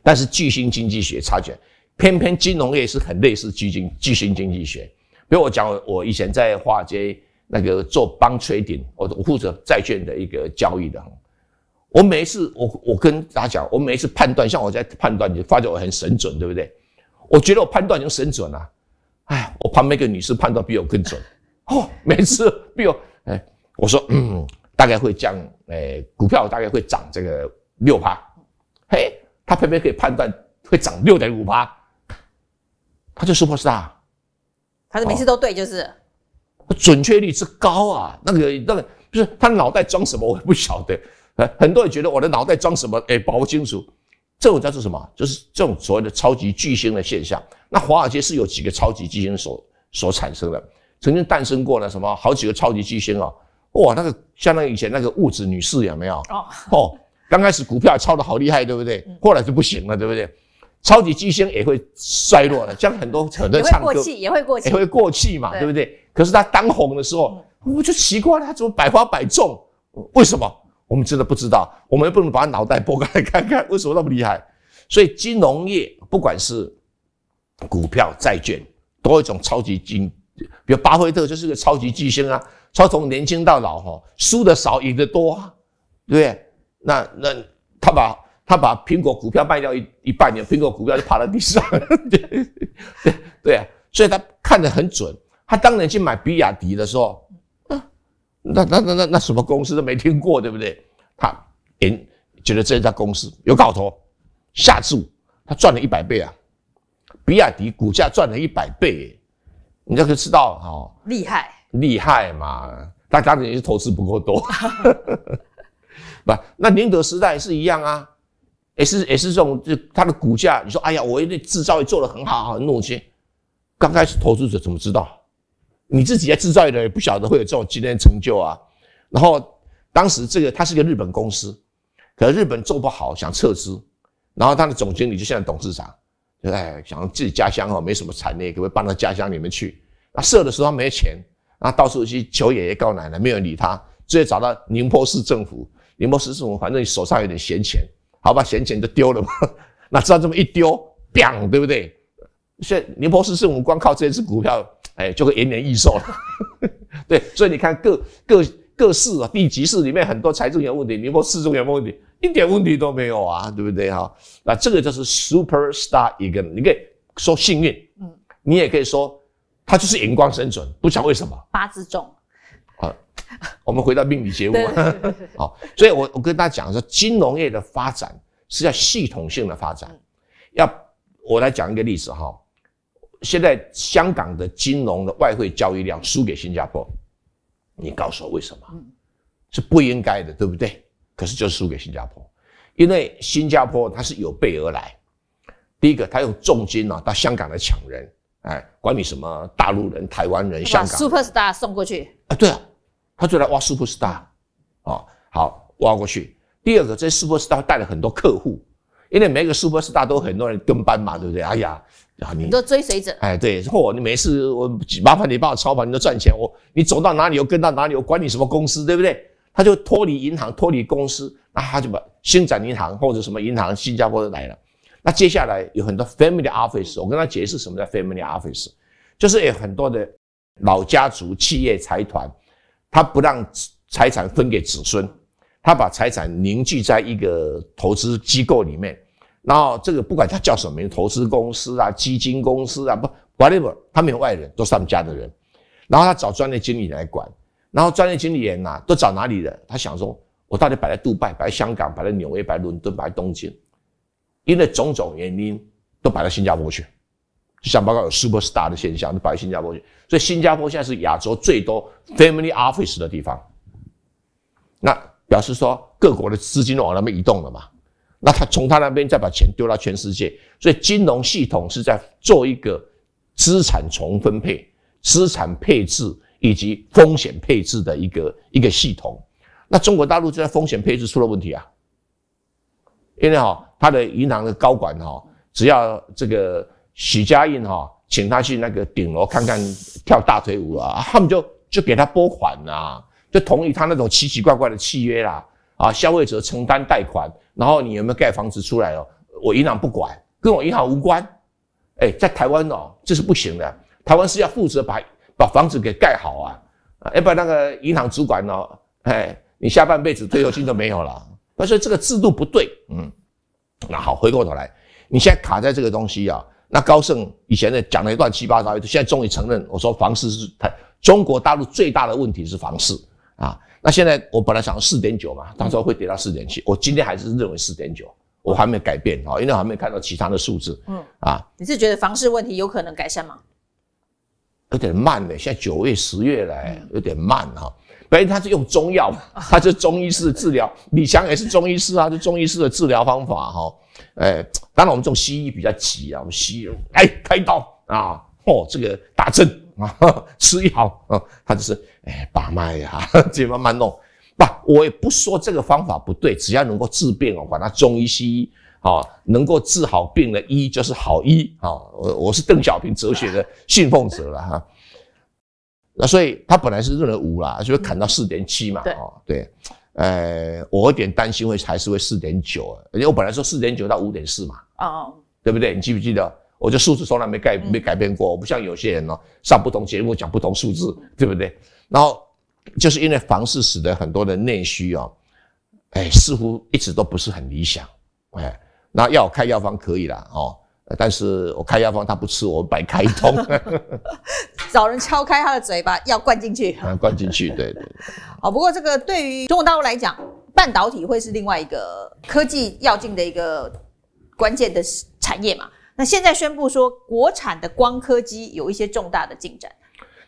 但是巨星经济学差距，偏偏金融业是很类似巨星巨星经济学。比如我讲，我以前在华尔街那个做 bond trading，我我负责债券的一个交易的。我每一次我我跟大家讲，我每一次判断，像我在判断，你发觉我很神准，对不对？我觉得我判断就神准啊。哎，我旁边一个女士判断比我更准，哦，每次比我哎，我说嗯，大概会降，哎，股票大概会涨这个六趴，嘿，她偏偏可以判断会涨六点五趴，她就 super star。她是每次都对，就是准确率是高啊，那个那个就是她脑袋装什么，我不晓得，很多人觉得我的脑袋装什么，哎，搞不清楚。这种叫做什么？就是这种所谓的超级巨星的现象。那华尔街是有几个超级巨星所所产生的，曾经诞生过了什么好几个超级巨星啊！哇，那个相当于以前那个物质女士有没有？哦，刚开始股票炒得好厉害，对不对？后来就不行了，对不对？超级巨星也会衰落的，像很多可能唱歌也会过气，也会过气嘛，对不对？可是他当红的时候，我就奇怪，了，他怎么百发百中？为什么？我们真的不知道，我们不能把脑袋拨开来看看为什么那么厉害。所以金融业不管是股票、债券，都有一种超级金，比如巴菲特就是个超级巨星啊。他从年轻到老，哈，输的少，赢的多啊，对不对？那那他把他把苹果股票卖掉一一半，年苹果股票就趴在地上，对对啊。所以他看得很准。他当年去买比亚迪的时候。那那那那那什么公司都没听过，对不对？他，嗯，觉得这家公司有搞头，下注他赚了一百倍啊，比亚迪股价赚了一百倍，你就可以知道哈，厉害，厉害嘛！他当然也是投资不够多，不，那宁德时代是一样啊，也是也是这种，就它的股价，你说，哎呀，我那制造业做得很好，很努力，刚开始投资者怎么知道？你自己在制造业的也不晓得会有这种今天的成就啊。然后当时这个他是个日本公司，可日本做不好想撤资，然后他的总经理就现在董事长，哎，想自己家乡哦没什么产业，可不可以搬到家乡里面去？那设的时候他没钱，那到处去求爷爷告奶奶，没有人理他。最后找到宁波市政府，宁波市政府反正手上有点闲钱，好吧，闲钱就丢了嘛。哪 知道这么一丢，砰，对不对？现宁波市政府光靠这一支股票。哎，就会延年益寿了。对，所以你看各各各市啊，地级市里面很多财政有问题，宁波市中有没有问题？一点问题都没有啊，对不对？哈，那这个就是 super star 一个，你可以说幸运，嗯，你也可以说他就是眼光精准，不讲为什么八字重。啊，我们回到命理节目好，所以，我我跟大家讲说，金融业的发展是要系统性的发展，要我来讲一个例子哈。现在香港的金融的外汇交易量输给新加坡，你告诉我为什么？是不应该的，对不对？可是就是输给新加坡，因为新加坡它是有备而来。第一个，他用重金啊到香港来抢人，哎，管你什么大陆人、台湾人、香港，super star 送过去啊？对啊，他就来挖 super star，啊，好挖过去。第二个，这 super star 带了很多客户。因为每个 super star 都很多人跟班嘛，对不对？哎呀，然后你很多追随者，哎，对，嚯，你每次我麻烦你帮我操盘，你都赚钱。我你走到哪里，我跟到哪里，我管你什么公司，对不对？他就脱离银行，脱离公司，那他就把星展银行或者什么银行，新加坡都来了。那接下来有很多 family office，我跟他解释什么叫 family office，就是有很多的老家族企业财团，他不让财产分给子孙，他把财产凝聚在一个投资机构里面。然后这个不管他叫什么，投资公司啊、基金公司啊，不，whatever，他没有外人，都是他们家的人。然后他找专业经理来管，然后专业经理人呐，都找哪里人？他想说，我到底摆在迪拜、摆在香港、摆在纽约、摆在伦敦、摆在东京，因为种种原因，都摆到新加坡去。想报告有 super star 的现象，都摆新加坡去。所以新加坡现在是亚洲最多 family office 的地方。那表示说，各国的资金往那边移动了嘛？那他从他那边再把钱丢到全世界，所以金融系统是在做一个资产重分配、资产配置以及风险配置的一个一个系统。那中国大陆就在风险配置出了问题啊，因为哈，他的银行的高管哈，只要这个许家印哈，请他去那个顶楼看看跳大腿舞啊，他们就就给他拨款呐，就同意他那种奇奇怪怪的契约啦，啊，消费者承担贷款。然后你有没有盖房子出来哦？我银行不管，跟我银行无关。哎，在台湾哦，这是不行的。台湾是要负责把把房子给盖好啊，要不然那个银行主管哦，哎，你下半辈子退休金都没有了。他说这个制度不对，嗯，那好，回过头来，你现在卡在这个东西啊。那高盛以前呢讲了一段七八糟，现在终于承认，我说房市是台中国大陆最大的问题是房市。啊，那现在我本来想四点九嘛，时候会跌到四点七，我今天还是认为四点九，我还没有改变啊，因为还没有看到其他的数字。嗯，啊，你是觉得房市问题有可能改善吗？有点慢呢，现在九月十月来有点慢哈。本来他是用中药，他 是中医师治疗，李强也是中医师啊，是中医师的治疗方法哈。哎，当然我们这种西医比较急啊，我们西医哎开刀啊，哦这个打针。啊，吃药啊，他就是哎把脉呀，己 慢慢弄。不，我也不说这个方法不对，只要能够治病哦，管他中医西医啊，能够治好病的医就是好医啊。我我是邓小平哲学的 信奉者了哈。那所以他本来是认了五啦，所以砍到四点七嘛。对对，呃，我有点担心会还是会四点九，因为我本来说四点九到五点四嘛。哦，对不对？你记不记得？我的数字从来没改没改变过，我不像有些人哦，上不同节目讲不同数字，对不对？然后就是因为房事使得很多的内需哦，哎，似乎一直都不是很理想，哎，那我开药方可以啦，哦，但是我开药方他不吃，我白开一通。找人敲开他的嘴，把 药灌进去。灌进去，对对。好，不过这个对于中国大陆来讲，半导体会是另外一个科技要进的一个关键的产业嘛。那现在宣布说，国产的光刻机有一些重大的进展。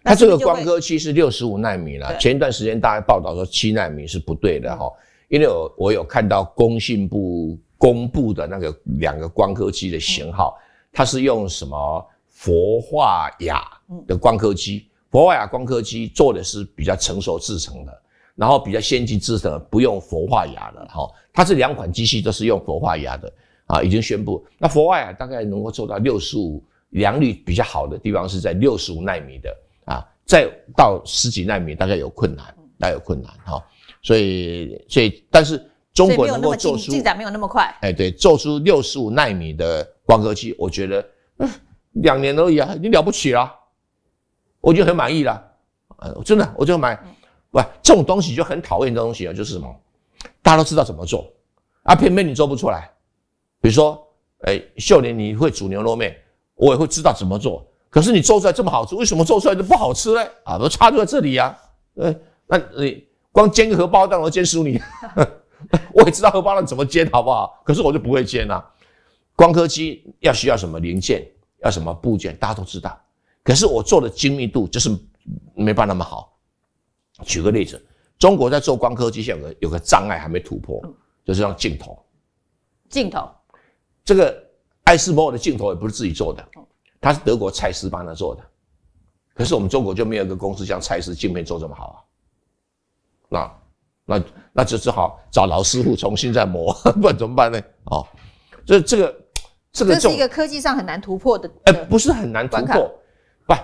那这个光刻机是六十五纳米了。前一段时间大家报道说七纳米是不对的哈，因为我我有看到工信部公布的那个两个光刻机的型号，它是用什么？氟化雅的光刻机，氟化雅光刻机做的是比较成熟制成的，然后比较先进制成，不用氟化雅的哈，它这两款机器都是用氟化雅的。啊，已经宣布，那佛外啊，大概能够做到六十五良率比较好的地方是在六十五纳米的啊，再到十几纳米大概有困难，大概有困难哈，所以所以但是中国能够做出进展没有那么快，哎，对，做出六十五纳米的光刻机，我觉得嗯，两年而已啊，你了不起了，我就很满意了，啊，真的我就买，不，这种东西就很讨厌的东西啊，就是什么，大家都知道怎么做，啊，偏偏你做不出来。比如说，哎，秀莲，你会煮牛肉面，我也会知道怎么做。可是你做出来这么好吃，为什么做出来的不好吃嘞？啊，都差在这里呀。呃，那你光煎个荷包蛋，我煎熟你。我也知道荷包蛋怎么煎，好不好？可是我就不会煎呐。光刻机要需要什么零件，要什么部件，大家都知道。可是我做的精密度就是没办法那么好。举个例子，中国在做光刻机，现在有个有个障碍还没突破，就是让镜头，镜头。这个爱斯摩的镜头也不是自己做的，他是德国蔡司帮他做的。可是我们中国就没有一个公司像蔡司镜片做这么好啊。那、那、那就只好找老师傅重新再磨，不然怎么办呢？哦，所以这个、这个。这是一个科技上很难突破的。哎，不是很难突破，不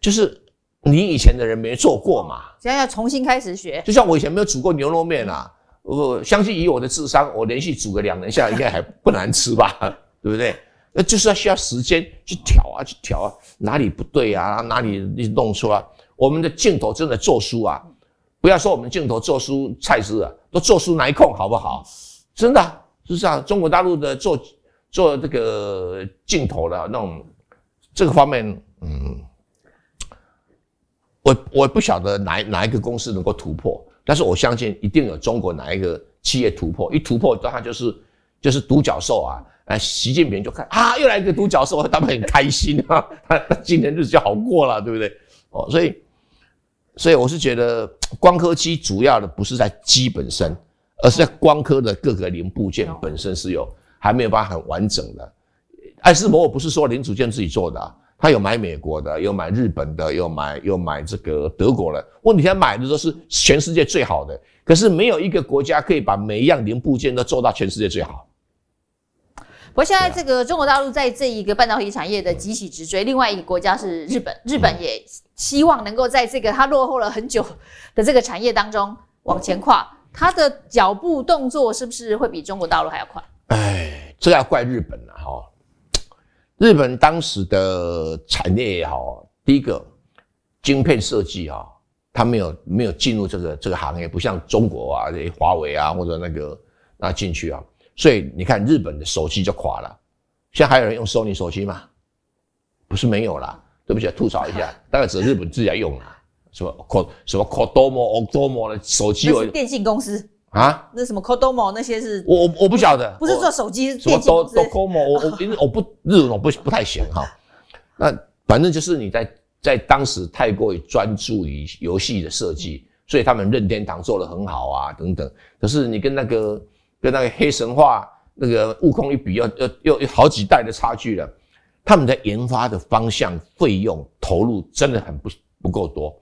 就是你以前的人没做过嘛？现在要重新开始学。就像我以前没有煮过牛肉面啊。我相信以我的智商，我连续煮个两轮下应该还不难吃吧，对不对？那就是要需要时间去调啊，去调啊，哪里不对啊，哪里弄错啊？我们的镜头真的做输啊，不要说我们镜头做输，司啊，都做输，哪一好不好？真的就是啊，中国大陆的做做这个镜头的那种这个方面，嗯，我我不晓得哪哪一个公司能够突破。但是我相信一定有中国哪一个企业突破，一突破，的他就是就是独角兽啊！哎，习近平就看啊，又来一个独角兽，他很开心啊，他 他今年日子就好过了，对不对？哦，所以所以我是觉得光刻机主要的不是在机本身，而是在光刻的各个零部件本身是有还没有办法很完整的。爱斯摩我不是说零组件自己做的。啊，他有买美国的，有买日本的，有买有买这个德国的。问题他买的都是全世界最好的，可是没有一个国家可以把每一样零部件都做到全世界最好。不过现在这个中国大陆在这一个半导体产业的急起直追，另外一个国家是日本，日本也希望能够在这个它落后了很久的这个产业当中往前跨，它的脚步动作是不是会比中国大陆还要快？哎，这要怪日本了哈。日本当时的产业也好，第一个，晶片设计啊，它没有没有进入这个这个行业，不像中国啊，这些华为啊或者那个那进去啊，所以你看日本的手机就垮了。现在还有人用 Sony 手机吗？不是没有啦，对不起，吐槽一下，大概只有日本自己用啦。什么科什么 c o d o m o Odomo 的手机有电信公司。啊，那什么 k o d m o 那些是？我我我不晓得，不是做手机，我 c o m o 我我因为我不日我不不太行哈。那反正就是你在在当时太过于专注于游戏的设计，所以他们任天堂做的很好啊等等。可是你跟那个跟那个黑神话那个悟空一比要要又有好几代的差距了。他们在研发的方向、费用投入真的很不不够多，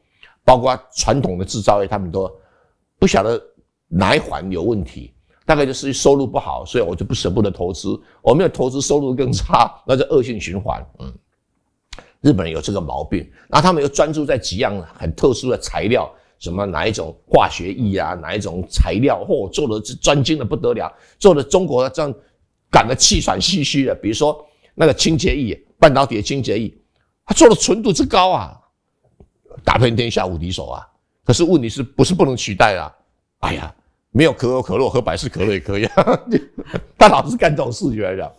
包括传统的制造业，他们都不晓得。哪一环有问题，大概就是收入不好，所以我就不舍不得投资。我没有投资，收入更差，那叫恶性循环。嗯，日本人有这个毛病，那他们又专注在几样很特殊的材料，什么哪一种化学液啊，哪一种材料，哦，做的专精的不得了，做的中国这样赶得气喘吁吁的。比如说那个清洁液，半导体清洁液，他做的纯度之高啊，打遍天下无敌手啊。可是问题是不是不能取代啊？哎呀，没有可口可乐，喝百事可乐也可以。啊。他 老是干这种事情来着，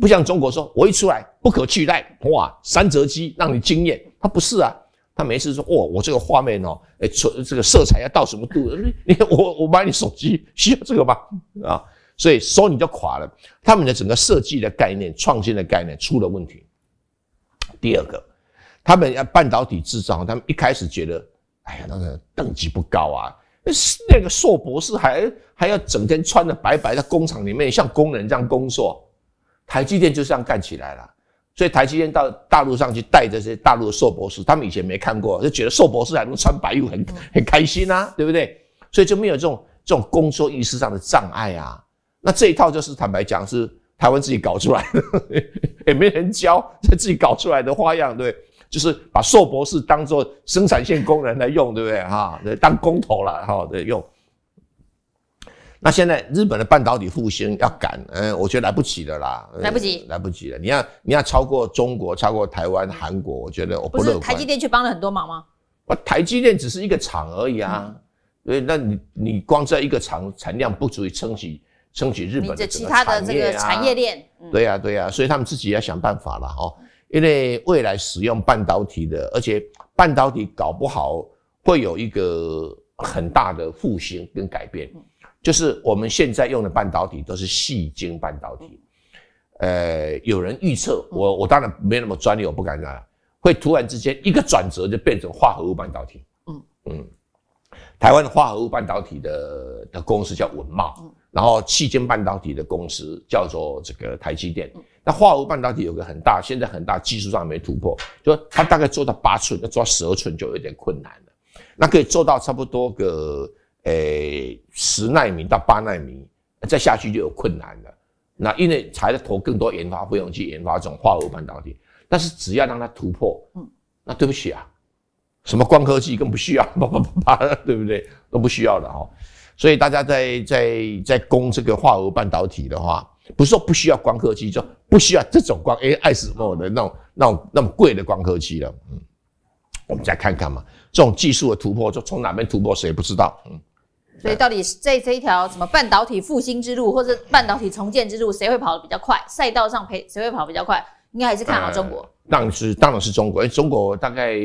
不像中国，说我一出来不可取代，哇，三折机让你惊艳。他不是啊，他每次说，哇，我这个画面哦，哎，这这个色彩要到什么度？你我，我买你手机，需要这个吗？啊，所以索尼就垮了。他们的整个设计的概念、创新的概念出了问题。第二个，他们要半导体制造，他们一开始觉得，哎呀，那个等级不高啊。那个硕博士还还要整天穿的白白，在工厂里面像工人这样工作，台积电就这样干起来了。所以台积电到大陆上去，带着这些大陆的硕博士，他们以前没看过，就觉得硕博士还能穿白衣服很很开心啊，对不对？所以就没有这种这种工作意识上的障碍啊。那这一套就是坦白讲，是台湾自己搞出来的，也没人教，自己搞出来的花样，对。就是把硕博士当做生产线工人来用，对不对哈，当工头了哈，来用。那现在日本的半导体复兴要赶，嗯，我觉得来不及了啦。来不及，来不及了。你要你要超过中国，超过台湾、韩国，我觉得我不乐观。不是台积电去帮了很多忙吗？我台积电只是一个厂而已啊，所以那你你光这一个厂产量不足以撑起撑起日本的其他的这个产业链。对呀对呀，所以他们自己要想办法了哦。因为未来使用半导体的，而且半导体搞不好会有一个很大的复兴跟改变，就是我们现在用的半导体都是细晶半导体，呃，有人预测，我我当然没那么专业，我不敢讲，会突然之间一个转折就变成化合物半导体。嗯嗯，台湾的化合物半导体的的公司叫文茂。然后，器件半导体的公司叫做这个台积电。那化合物半导体有个很大，现在很大，技术上没突破，就它大概做到八寸，要做十二寸就有点困难了。那可以做到差不多个，诶，十奈米到八奈米，再下去就有困难了。那因为才在投更多研发费用去研发这种化合物半导体，但是只要让它突破，那对不起啊，什么光科技更不需要，叭叭叭叭，对不对？都不需要了哈。所以大家在在在攻这个化合半导体的话，不是说不需要光刻机，就不需要这种光 a 爱思摩的那种那种那么贵的光刻机了。嗯，我们再看看嘛，这种技术的突破就从哪边突破，谁不知道？嗯，所以到底这这一条什么半导体复兴之路，或者半导体重建之路，谁会跑得比较快？赛道上陪谁会跑比较快？应该还是看好中国。当然是，当然是中国。因为中国大概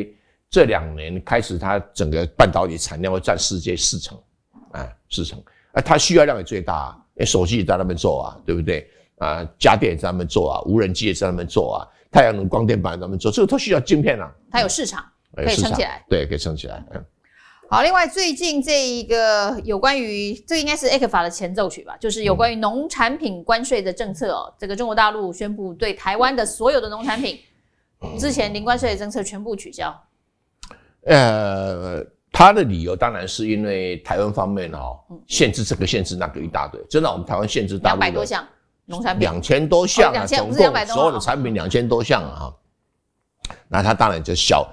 这两年开始，它整个半导体产量会占世界四成。啊，市场啊，它需要量也最大啊，因为手机在那边做啊，对不对啊？家电在那边做啊，无人机在那边做啊，太阳能光电板在那边做，这个都需要镜片啊，它有市场可以撑起来，对，可以撑起来，嗯。好，另外最近这一个有关于，这应该是 A 法的前奏曲吧，就是有关于农产品关税的政策哦，这个中国大陆宣布对台湾的所有的农产品之前零关税的政策全部取消，呃。他的理由当然是因为台湾方面哦，限制这个限制那个一大堆，真的，我们台湾限制大陆两百多项农产品，两千多项啊，总共所有的产品两千多项啊。那他当然就小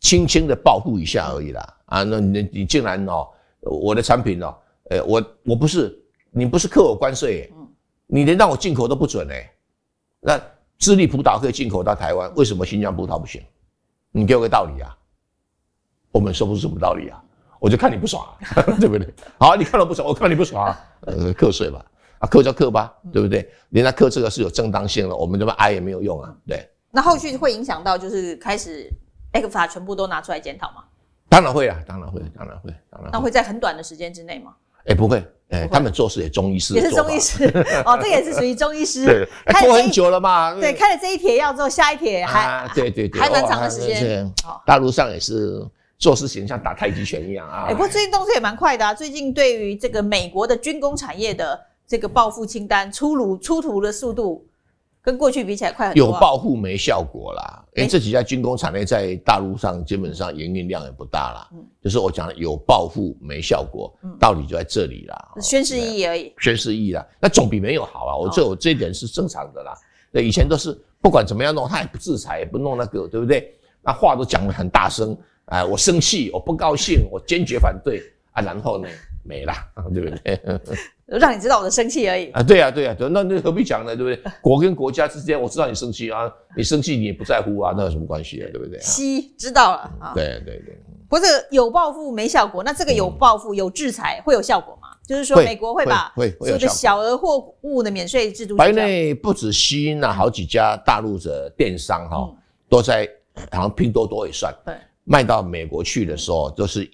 轻轻的报复一下而已啦。啊，那你你竟然哦，我的产品哦，呃，我我不是你不是克我关税，你连让我进口都不准哎。那智利葡萄可以进口到台湾，为什么新疆葡萄不行？你给我个道理啊！我们说不出什么道理啊，我就看你不爽，对不对？好，你看了不爽，我看你不爽，啊，呃，克税吧，啊，克叫克吧，对不对？人家克这个是有正当性的，我们这么挨也没有用啊，对。那后续会影响到就是开始 A 股法全部都拿出来检讨吗？当然会啊，当然会，当然会，当然。那会在很短的时间之内吗？哎，不会，哎，他们做事也中医师，也是中医师哦，这也是属于中医师。对，开很久了嘛，对，开了这一帖药之后，下一帖还对对对，还蛮长的时间，大陆上也是。做事情像打太极拳一样啊！哎，不过最近动作也蛮快的啊！最近对于这个美国的军工产业的这个报复清单出炉出图的速度，跟过去比起来快很多。有报复没效果啦，因为这几家军工产业在大陆上基本上营运量也不大啦。嗯，就是我讲有报复没效果，道理就在这里啦。宣示意而已。宣示意啦，那总比没有好啊！我这我这点是正常的啦。那以前都是不管怎么样弄，他也不制裁，也不弄那个，对不对？那话都讲得很大声。哎，我生气，我不高兴，我坚决反对啊！然后呢，没了，对不对？让你知道我的生气而已啊！对呀，对呀，那那何必讲呢？对不对？国跟国家之间，我知道你生气啊，你生气你也不在乎啊，那有什么关系啊？对不对？吸，知道了。对对对，不是有报复没效果，那这个有报复，有制裁会有效果吗？就是说，美国会把会有小额货物的免税制度？国内不止吸引了好几家大陆的电商哈，都在好像拼多多也算。对。卖到美国去的时候，都是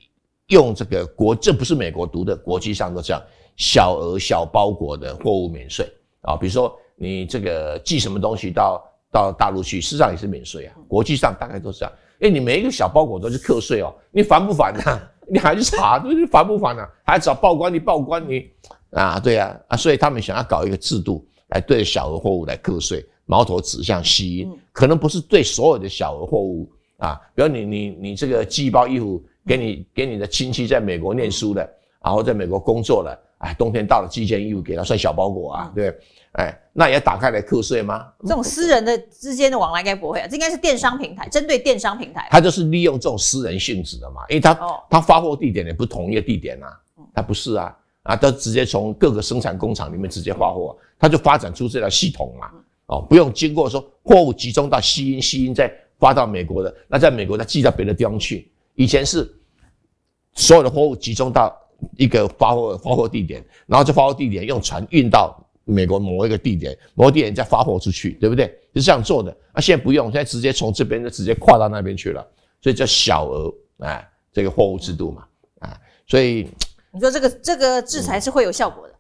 用这个国，这不是美国独的，国际上都这样。小额小包裹的货物免税啊，比如说你这个寄什么东西到到大陆去，事实上也是免税啊。国际上大概都是这样。哎，你每一个小包裹都是课税哦，你烦不烦啊？你还查，烦不烦啊？还找报关，你报关你，啊，对啊啊，所以他们想要搞一个制度来对小额货物来课税，矛头指向西，可能不是对所有的小额货物。啊，比如你你你这个寄一包衣服给你给你的亲戚在美国念书的，然后在美国工作了，哎，冬天到了，寄件衣服给他，算小包裹啊，对不对？哎，那也打开来扣税吗？这种私人的之间的往来该不会，啊，这应该是电商平台针对电商平台。它就是利用这种私人性质的嘛，因为它它发货地点也不同一个地点啊，它不是啊，啊，都直接从各个生产工厂里面直接发货，它就发展出这条系统嘛，哦，不用经过说货物集中到西英，西英再。发到美国的，那在美国再寄到别的地方去。以前是所有的货物集中到一个发货发货地点，然后就发货地点用船运到美国某一个地点，某一个地点再发货出去，对不对？是这样做的。那现在不用，现在直接从这边就直接跨到那边去了，所以叫小额啊，这个货物制度嘛，啊，所以你说这个这个制裁是会有效果的，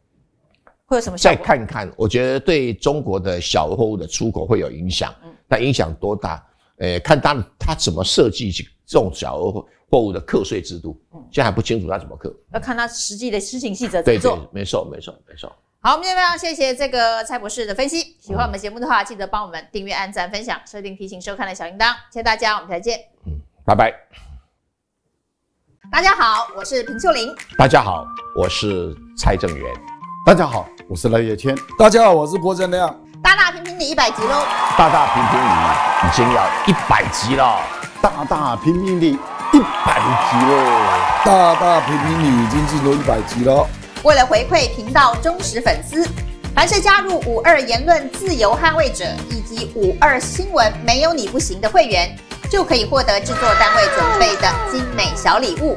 会有什么效？再看看，我觉得对中国的小货物的出口会有影响，但影响多大？诶，看他他怎么设计这种小额货物的课税制度，现在还不清楚他怎么课，要看他实际的施行细则怎么做，没错没错没错。好，我们今天非常谢谢这个蔡博士的分析。喜欢我们节目的话，记得帮我们订阅、按赞、分享、设定提醒收看的小铃铛。谢谢大家，我们再见。嗯，拜拜。大家好，我是平秀玲。大家好，我是蔡正元。大家好，我是赖叶谦。大家好，我是郭正亮。你一百级喽！大大平平你，已经要一百级了！大大平平你一百级喽！大大平平你已经进入一百级了。为了回馈频道忠实粉丝，凡是加入五二言论自由捍卫者以及五二新闻没有你不行的会员，就可以获得制作单位准备的精美小礼物。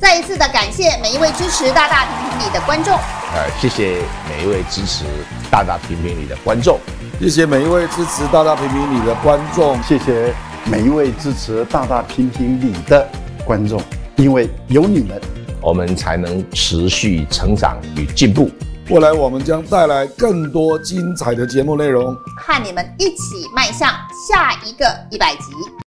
再一次的感谢每一位支持大大评评理的观众，呃，谢谢每一位支持大大评评理的观众，谢谢每一位支持大大评评理的观众，谢谢每一位支持大大评评理的观众，因为有你们，我们才能持续成长与进步。未来我们将带来更多精彩的节目内容，和你们一起迈向下一个一百集。